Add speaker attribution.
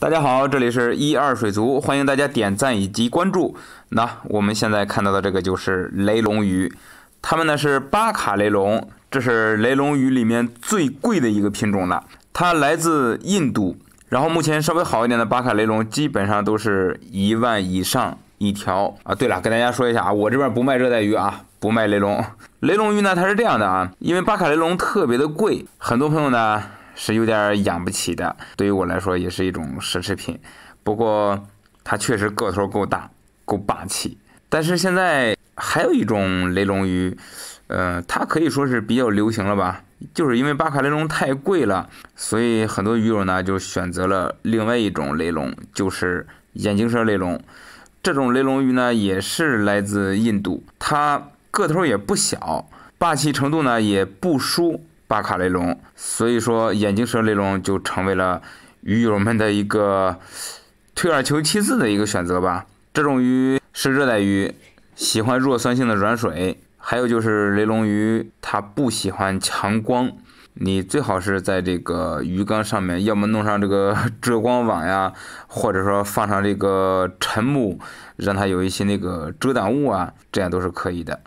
Speaker 1: 大家好，这里是一二水族，欢迎大家点赞以及关注。那我们现在看到的这个就是雷龙鱼，它们呢是巴卡雷龙，这是雷龙鱼里面最贵的一个品种了。它来自印度，然后目前稍微好一点的巴卡雷龙基本上都是一万以上一条啊。对了，跟大家说一下啊，我这边不卖热带鱼啊，不卖雷龙。雷龙鱼呢，它是这样的啊，因为巴卡雷龙特别的贵，很多朋友呢。是有点养不起的，对于我来说也是一种奢侈品。不过它确实个头够大，够霸气。但是现在还有一种雷龙鱼，呃，它可以说是比较流行了吧？就是因为巴卡雷龙太贵了，所以很多鱼友呢就选择了另外一种雷龙，就是眼镜蛇雷龙。这种雷龙鱼呢也是来自印度，它个头也不小，霸气程度呢也不输。巴卡雷龙，所以说眼镜蛇雷龙就成为了鱼友们的一个退而求其次的一个选择吧。这种鱼是热带鱼，喜欢弱酸性的软水，还有就是雷龙鱼它不喜欢强光，你最好是在这个鱼缸上面要么弄上这个 遮光网呀，或者说放上这个沉木，让它有一些那个遮挡物啊，这样都是可以的。